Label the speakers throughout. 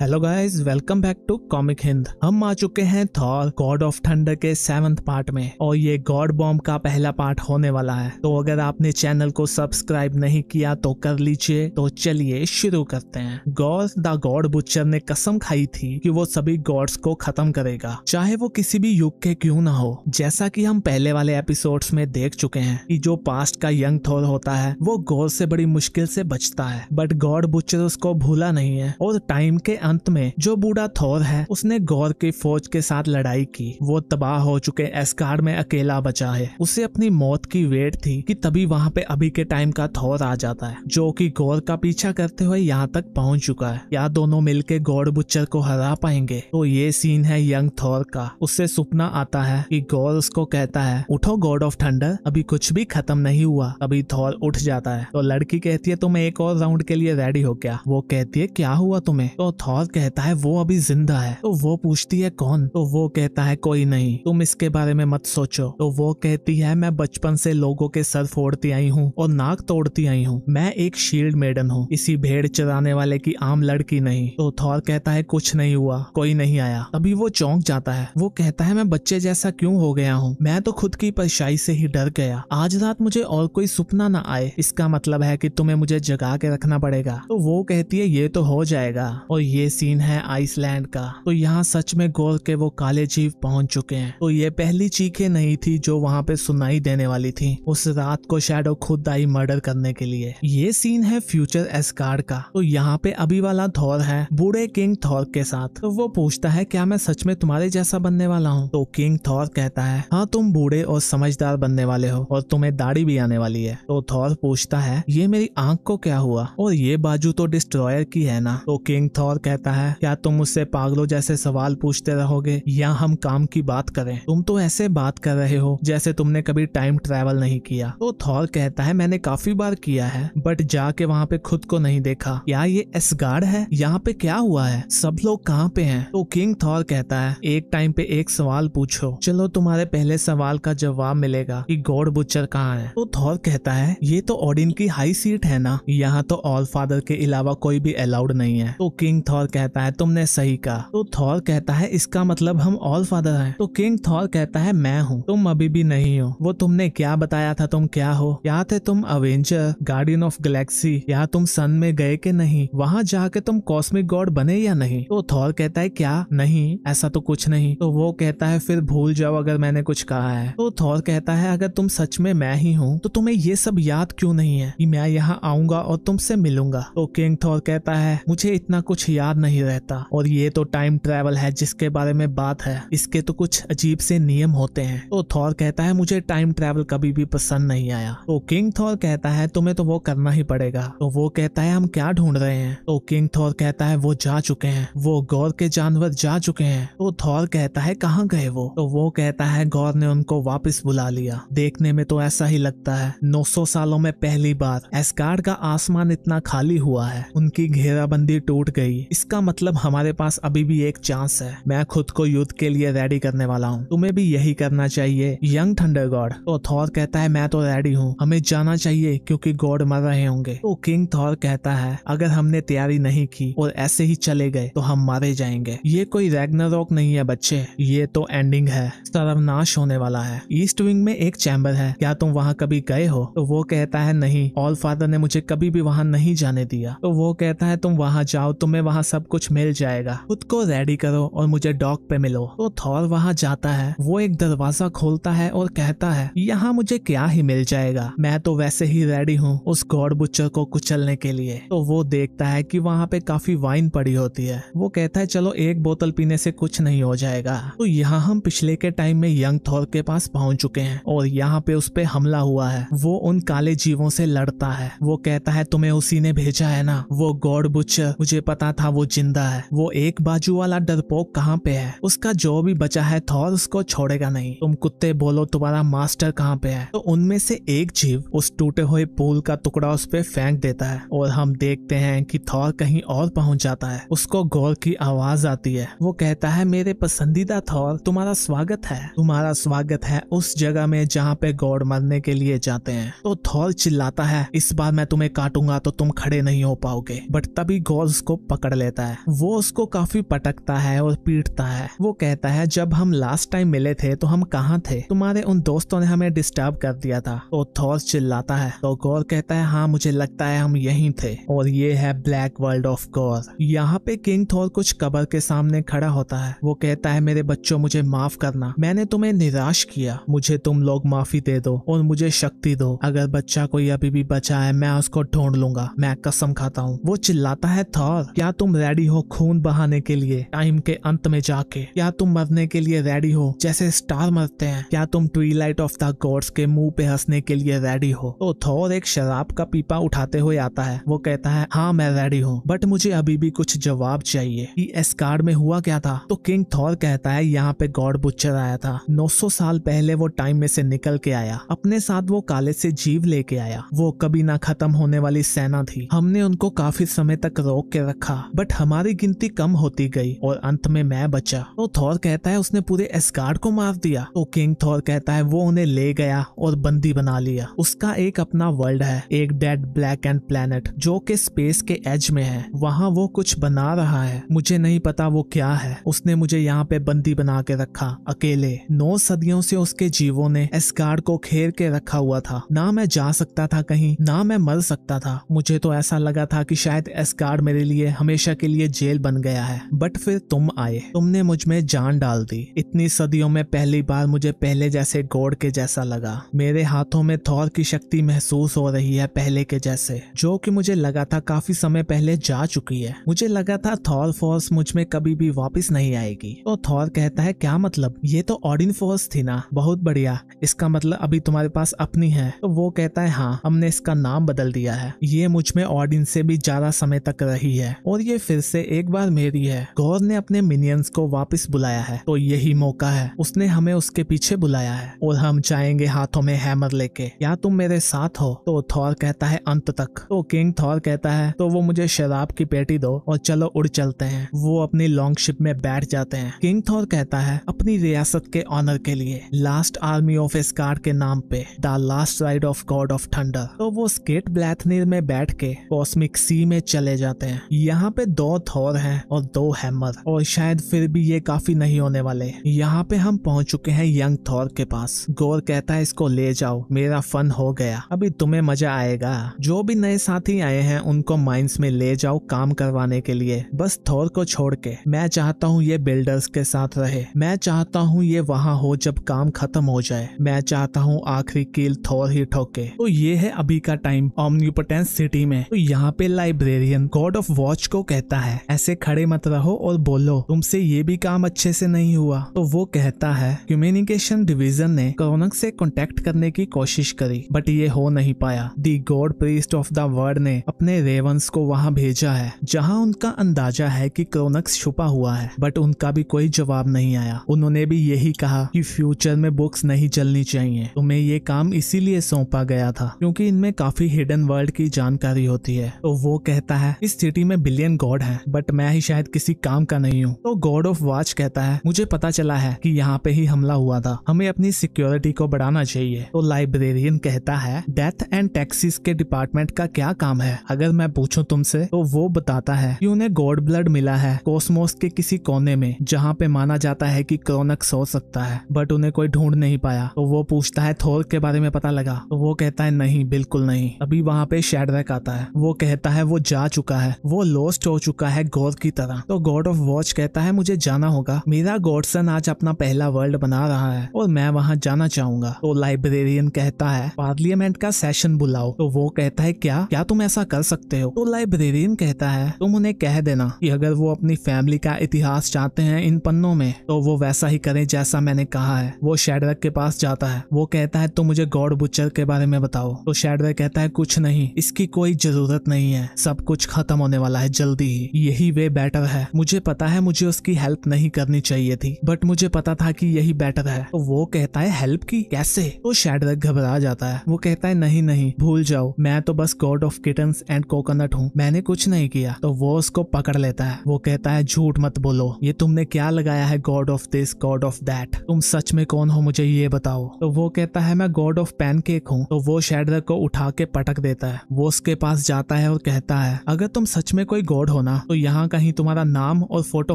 Speaker 1: hello guys welcome back to comic Hind हम आ चुके हैं थॉर गॉड ऑफ थंडर के सेवंथ पार्ट में और ये गॉड बॉम्ब का पहला पार्ट होने वाला है तो अगर आपने चैनल को सब्सक्राइब नहीं किया तो कर लीजिए तो चलिए शुरू करते हैं गॉड द गॉड बुच्चर ने कसम खाई थी कि वो सभी गॉड्स को खत्म करेगा चाहे वो किसी भी युग के क्यूँ ना हो जैसा की हम पहले वाले एपिसोड में देख चुके हैं की जो पास्ट का यंग थॉर होता है वो गॉड से बड़ी मुश्किल से बचता है बट गॉड बुच्चर उसको भूला नहीं है और टाइम के अंत में जो बूढ़ा थौर है उसने गौर की फौज के साथ लड़ाई की वो तबाह हो चुके एसकार में अकेला बचा है उसे अपनी मौत की वेट थी कि तभी वहाँ पे अभी के टाइम का थौर आ जाता है जो कि गौर का पीछा करते हुए यहाँ तक पहुँच चुका है या दोनों मिलके गौर बुच्चर को हरा पाएंगे तो ये सीन है यंग थौर का उससे सपना आता है की गौर उसको कहता है उठो गॉड ऑफ थंडर अभी कुछ भी खत्म नहीं हुआ अभी थौर उठ जाता है तो लड़की कहती है तुम एक और राउंड के लिए रेडी हो क्या वो कहती है क्या हुआ तुम्हें तो और कहता है वो अभी जिंदा है तो वो पूछती है कौन तो वो कहता है कोई नहीं तुम इसके बारे में मत सोचो तो वो कहती है मैं बचपन से लोगों के सर फोड़ती आई हूँ और नाक तोड़ती आई हूँ मैं एक शील्ड मेडन हूँ इसी भेड़ चराने वाले की आम लड़की नहीं तो थौर कहता है कुछ नहीं हुआ कोई नहीं आया अभी वो चौंक जाता है वो कहता है मैं बच्चे जैसा क्यों हो गया हूँ मैं तो खुद की परेशाई से ही डर गया आज रात मुझे और कोई सुपना ना आए इसका मतलब है कि तुम्हें मुझे जगा के रखना पड़ेगा तो वो कहती है ये तो हो जाएगा और ये सीन है आइसलैंड का तो यहाँ सच में गोल के वो काले जीव पहुंच चुके हैं तो ये पहली चीखे नहीं थी जो वहाँ पे सुनाई देने वाली थी उस रात को शेडो खुद आई मर्डर करने के लिए ये सीन है फ्यूचर एस्कार का तो यहाँ पे अभी वाला थौर है बूढ़े किंग थौर के साथ तो वो पूछता है क्या मैं सच में तुम्हारे जैसा बनने वाला हूँ तो किंग थौर कहता है हाँ तुम बूढ़े और समझदार बनने वाले हो और तुम्हें दाढ़ी भी आने वाली है तो थौर पूछता है ये मेरी आंख को क्या हुआ और ये बाजू तो डिस्ट्रॉयर की है ना तो किंग थौर कहता कहता है या तुम मुझसे पागलों जैसे सवाल पूछते रहोगे या हम काम की बात करें तुम तो ऐसे बात कर रहे हो जैसे तुमने कभी टाइम ट्रेवल नहीं किया तो थॉर कहता है मैंने काफी बार किया है बट जाके वहाँ पे खुद को नहीं देखा क्या ये एसगार्ड है यहाँ पे क्या हुआ है सब लोग कहाँ पे हैं तो किंग थॉर कहता है एक टाइम पे एक सवाल पूछो चलो तुम्हारे पहले सवाल का जवाब मिलेगा कि गॉड बुचर कहाँ है तो थॉर कहता है ये तो ऑडिन की हाई सीट है ना यहाँ तो ऑल फादर के अलावा कोई भी अलाउड नहीं है तो किंग थॉर कहता है तुमने सही कहा तो थॉर कहता है इसका मतलब हम ऑल फादर हैं तो किंग थॉर कहता है मैं हूँ तुम अभी भी नहीं हो वो तुमने क्या बताया था तुम क्या हो क्या थे तुम अवेंजर गार्डियन ऑफ गैलेक्सी या तुम सन में गए के नहीं वहाँ जाके तुम कॉस्मिक गॉड बने या नहीं तो थॉर कहता है क्या नहीं ऐसा तो कुछ नहीं तो वो कहता है फिर भूल जाओ अगर मैंने कुछ कहा है तो थॉर कहता है अगर तुम सच में मैं ही हूँ तो तुम्हें ये सब याद क्यों नहीं है कि मैं यहाँ आऊंगा और तुमसे मिलूंगा तो किंग थॉर कहता है मुझे इतना कुछ याद नहीं रहता और ये तो टाइम ट्रेवल है जिसके बारे में बात है इसके तो कुछ अजीब से नियम होते हैं तो थॉर कहता है मुझे टाइम ट्रेवल कभी भी पसंद नहीं आया तो किंग थॉर कहता है तुम्हें तो वो करना ही पड़ेगा तो वो कहता है हम क्या ढूंढ रहे हैं तो किंग थॉर कहता है वो जा चुके हैं वो गौर के जानवर जा चुके हैं तो थॉर कहता है कहाँ गए वो तो वो कहता है गौर ने उनको वापस बुला लिया देखने में तो ऐसा ही लगता है 900 सालों में पहली बार एसकार का आसमान इतना खाली हुआ है उनकी घेराबंदी टूट गई इसका मतलब हमारे पास अभी भी एक चांस है मैं खुद को युद्ध के लिए रेडी करने वाला हूँ तुम्हें भी यही करना चाहिए यंग थंडर गॉड तो थॉर कहता है मैं तो रेडी हूँ हमें जाना चाहिए क्योंकि गॉड मर रहे होंगे तो किंग थॉर कहता है अगर हमने तैयारी नहीं की और ऐसे ही चले गए तो हम मारे जाएंगे ये कोई रेगनर नहीं है बच्चे ये तो एंडिंग है सर्वनाश होने वाला है ईस्ट विंग में एक चैम्बर है क्या तुम वहाँ कभी गए हो तो वो कहता है नहीं ऑल फादर ने मुझे कभी भी वहाँ नहीं जाने दिया तो वो कहता है तुम वहाँ जाओ तुम्हें वहाँ सब कुछ मिल जाएगा खुद को रेडी करो और मुझे डॉक पे मिलो तो थॉर वहाँ जाता है वो एक दरवाजा खोलता है और कहता है यहाँ मुझे क्या ही मिल जाएगा मैं तो वैसे ही रेडी हूँ उस गॉड बुच्चर को कुचलने के लिए तो वो देखता है की वहाँ पे काफी वाइन पड़ी होती है वो कहता है चलो एक बोतल पीने से कुछ नहीं हो जाएगा तो यहाँ हम पिछले के टाइम में यंग थॉर के पास पहुँच चुके हैं और यहाँ पे उस पर हमला हुआ है वो उन काले जीवों से लड़ता है वो कहता है तुम्हें उसी ने भेजा है ना वो गॉड बुच्चर मुझे पता था वो जिंदा है वो एक बाजू वाला डरपोक कहाँ पे है उसका जो भी बचा है थौर उसको छोड़ेगा नहीं तुम कुत्ते बोलो तुम्हारा मास्टर कहाँ पे है तो उनमें से एक जीव उस टूटे हुए पुल का टुकड़ा उस पर फेंक देता है और हम देखते हैं कि थौर कहीं और पहुंच जाता है उसको गौर की आवाज आती है वो कहता है मेरे पसंदीदा थौर तुम्हारा स्वागत है तुम्हारा स्वागत है उस जगह में जहाँ पे गौर मरने के लिए जाते हैं तो थौर चिल्लाता है इस बार मैं तुम्हें काटूंगा तो तुम खड़े नहीं हो पाओगे बट तभी गौर उसको पकड़ ले देता है वो उसको काफी पटकता है और पीटता है वो कहता है जब हम लास्ट टाइम मिले थे तो हम कहाँ थे तुम्हारे उन दोस्तों ने हमें डिस्टर्ब कर दिया था तो थॉर चिल्लाता है तो गौर कहता है हाँ मुझे लगता है हम यही थे और ये है ब्लैक वर्ल्ड ऑफ गौर यहाँ पे किंग थॉर कुछ कबर के सामने खड़ा होता है वो कहता है मेरे बच्चों मुझे माफ करना मैंने तुम्हें निराश किया मुझे तुम लोग माफी दे दो और मुझे शक्ति दो अगर बच्चा कोई अभी भी बचा है मैं उसको ढूंढ लूंगा मैं कसम खाता हूँ वो चिल्लाता है थॉर क्या तुम रेडी हो खून बहाने के लिए टाइम के अंत में जाके क्या तुम मरने के लिए रेडी हो जैसे स्टार मरते हैं क्या तुम ट्वीलाइट ऑफ द गॉड्स के मुंह पे हंसने के लिए रेडी हो तो थोर एक शराब का पीपा उठाते हुए आता है वो कहता है हाँ मैं रेडी हूँ बट मुझे अभी भी कुछ जवाब चाहिए इस कार्ड में हुआ क्या था तो किंग थौर कहता है यहाँ पे गॉड बुच्चर आया था नौ साल पहले वो टाइम में से निकल के आया अपने साथ वो काले से जीव लेके आया वो कभी ना खत्म होने वाली सेना थी हमने उनको काफी समय तक रोक के रखा बट बट हमारी गिनती कम होती गई और अंत में मैं बचा तो थौर कहता है उसने पूरे एसगार्ड को मार दिया तो किंग थौर कहता है वो उन्हें ले गया और बंदी बना लिया उसका एक अपना वर्ल्ड है एक डेड ब्लैक एंड प्लेनेट जो कि स्पेस के एज में है वहाँ वो कुछ बना रहा है मुझे नहीं पता वो क्या है उसने मुझे यहाँ पे बंदी बना के रखा अकेले नौ सदियों से उसके जीवों ने एस्गार्ड को खेर के रखा हुआ था ना मैं जा सकता था कहीं ना मैं मर सकता था मुझे तो ऐसा लगा था कि शायद एस्गार्ड मेरे लिए हमेशा के लिए जेल बन गया है बट फिर तुम आए तुमने मुझ में जान डाल दी इतनी सदियों में पहली बार मुझे पहले जैसे गोड़ के जैसा लगा मेरे हाथों में थौर की शक्ति महसूस हो रही है पहले के जैसे जो कि मुझे लगा था काफी समय पहले जा चुकी है मुझे लगा था थौर फोर्स मुझ में कभी भी वापस नहीं आएगी तो थौर कहता है क्या मतलब ये तो ऑडिन फोर्स थी ना बहुत बढ़िया इसका मतलब अभी तुम्हारे पास अपनी है तो वो कहता है हाँ हमने इसका नाम बदल दिया है ये मुझ में ऑडिन से भी ज्यादा समय तक रही है और ये फिर से एक बार मेरी है गौर ने अपने मिनियंस को वापस बुलाया है तो यही मौका है उसने हमें उसके पीछे बुलाया है और हम जाएंगे हाथों में हैमर लेके या तुम मेरे साथ हो तो थौर कहता है अंत तक तो किंग थौर कहता है तो वो मुझे शराब की पेटी दो और चलो उड़ चलते हैं वो अपनी लॉन्ग शिप में बैठ जाते हैं किंग थौर कहता है अपनी रियासत के ऑनर के लिए लास्ट आर्मी ऑफ स्कार के नाम पे the last ride of god of thunder तो वो स्केट ब्लैथनीर में बैठ के कॉस्मिक सी में चले जाते हैं यहाँ पे दो थोर हैं और दो हैमर और शायद फिर भी ये काफी नहीं होने वाले यहाँ पे हम पहुंच चुके हैं यंग थोर के पास गोर कहता है इसको ले जाओ मेरा फन हो गया अभी तुम्हें मजा आएगा जो भी नए साथी आए हैं उनको माइंस में ले जाओ काम करवाने के लिए बस थोर को छोड़ के मैं चाहता हूँ ये बिल्डर्स के साथ रहे मैं चाहता हूँ ये वहाँ हो जब काम खत्म हो जाए मैं चाहता हूँ आखिरी कील थोर ही ठोके तो ये है अभी का टाइम ऑमनिपोटेंस सिटी में तो यहाँ पे लाइब्रेरियन गॉड ऑफ वॉच को कह कहता है ऐसे खड़े मत रहो और बोलो तुमसे ये भी काम अच्छे से नहीं हुआ तो वो कहता है कम्युनिकेशन डिवीजन ने क्रोनक से कॉन्टेक्ट करने की कोशिश करी बट ये हो नहीं पाया the god priest of the world ने अपने रेवंस को वहाँ भेजा है जहाँ उनका अंदाजा है की क्रोनक्स छुपा हुआ है बट उनका भी कोई जवाब नहीं आया उन्होंने भी यही कहा की फ्यूचर में बुक्स नहीं चलनी चाहिए तुम्हें ये काम इसीलिए सौंपा गया था क्यूँकी इनमें काफी हिडन वर्ल्ड की जानकारी होती है तो वो कहता है इस सिटी में बिलियन गॉड है बट मैं ही शायद किसी काम का नहीं हूँ तो गॉड ऑफ वॉच कहता है मुझे पता चला है कि यहाँ पे ही हमला हुआ था हमें अपनी सिक्योरिटी को बढ़ाना चाहिए तो लाइब्रेरियन कहता है डेथ एंड टैक्सीज के डिपार्टमेंट का क्या काम है अगर मैं पूछूं तुमसे तो वो बताता है कि उन्हें गॉड ब्लड मिला है कॉस्मोस के किसी कोने में जहाँ पे माना जाता है कि क्रोनक सो सकता है बट उन्हें कोई ढूंढ नहीं पाया तो वो पूछता है थोर के बारे में पता लगा तो वो कहता है नहीं बिल्कुल नहीं अभी वहाँ पे शेडरक आता है वो कहता है वो जा चुका है वो लॉस्ट हो चुका है गौर की तरह तो गॉड ऑफ वॉच कहता है मुझे जाना होगा मेरा गॉडसन आज अपना पहला वर्ल्ड बना रहा है और मैं वहाँ जाना चाहूंगा तो लाइब्रेरियन कहता है पार्लियामेंट का सेशन बुलाओ तो वो कहता है क्या क्या तुम ऐसा कर सकते हो तो लाइब्रेरियन कहता है तुम उन्हें कह देना की अगर वो अपनी फैमिली का इतिहास चाहते हैं इन पन्नों में तो वो वैसा ही करें जैसा मैंने कहा है वो शेडरक के पास जाता है वो कहता है तुम तो मुझे गॉड बुचर के बारे में बताओ तो शेडरक कहता है कुछ नहीं इसकी कोई जरूरत नहीं है सब कुछ खत्म होने वाला है जल्दी थी यही वे बेटर है मुझे पता है मुझे उसकी हेल्प नहीं करनी चाहिए थी बट मुझे पता था कि यही बेटर है तो वो कहता है हेल्प की कैसे तो शेडरक घबरा जाता है वो कहता है नहीं नहीं भूल जाओ मैं तो बस god of kitten and coconut हूँ मैंने कुछ नहीं किया तो वो उसको पकड़ लेता है वो कहता है झूठ मत बोलो ये तुमने क्या लगाया है god of this god of that तुम सच में कौन हो मुझे ये बताओ तो वो कहता है मैं गॉड ऑफ पैनकेक हूँ तो वो शेडरक को उठा के पटक देता है वो उसके पास जाता है और कहता है अगर तुम सच में कोई गॉड हो ना तो यहाँ कहीं तुम्हारा नाम और फोटो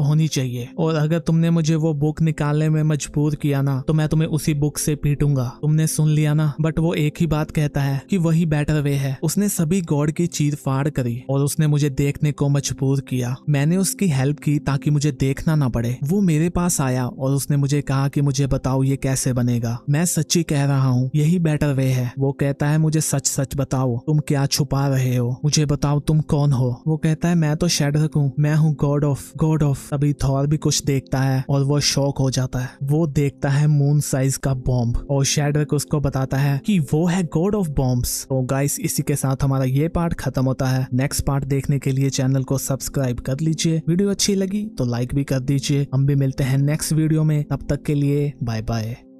Speaker 1: होनी चाहिए और अगर तुमने मुझे वो बुक निकालने में मजबूर किया ना तो मैं तुम्हें उसी बुक से पीटूंगा तुमने सुन लिया ना बट वो एक ही बात कहता है कि वही बेटर वे है उसने सभी गॉड की चीर फाड़ करी और उसने मुझे देखने को मजबूर किया मैंने उसकी हेल्प की ताकि मुझे देखना ना पड़े वो मेरे पास आया और उसने मुझे कहा कि मुझे बताओ ये कैसे बनेगा मैं सच्ची कह रहा हूँ यही बेटर वे है वो कहता है मुझे सच सच बताओ तुम क्या छुपा रहे हो मुझे बताओ तुम कौन हो वो कहता है मैं तो शेडरक हूँ मैं हूँ गॉड ऑफ गॉड ऑफ तभी थॉर भी कुछ देखता है और वो शौक हो जाता है वो देखता है मून साइज का बॉम्ब और शेडरक उसको बताता है कि वो है गॉड ऑफ बॉम्ब्स तो गाइस इसी के साथ हमारा ये पार्ट खत्म होता है नेक्स्ट पार्ट देखने के लिए चैनल को सब्सक्राइब कर लीजिए वीडियो अच्छी लगी तो लाइक भी कर दीजिए हम भी मिलते हैं नेक्स्ट वीडियो में तब तक के लिए बाय बाय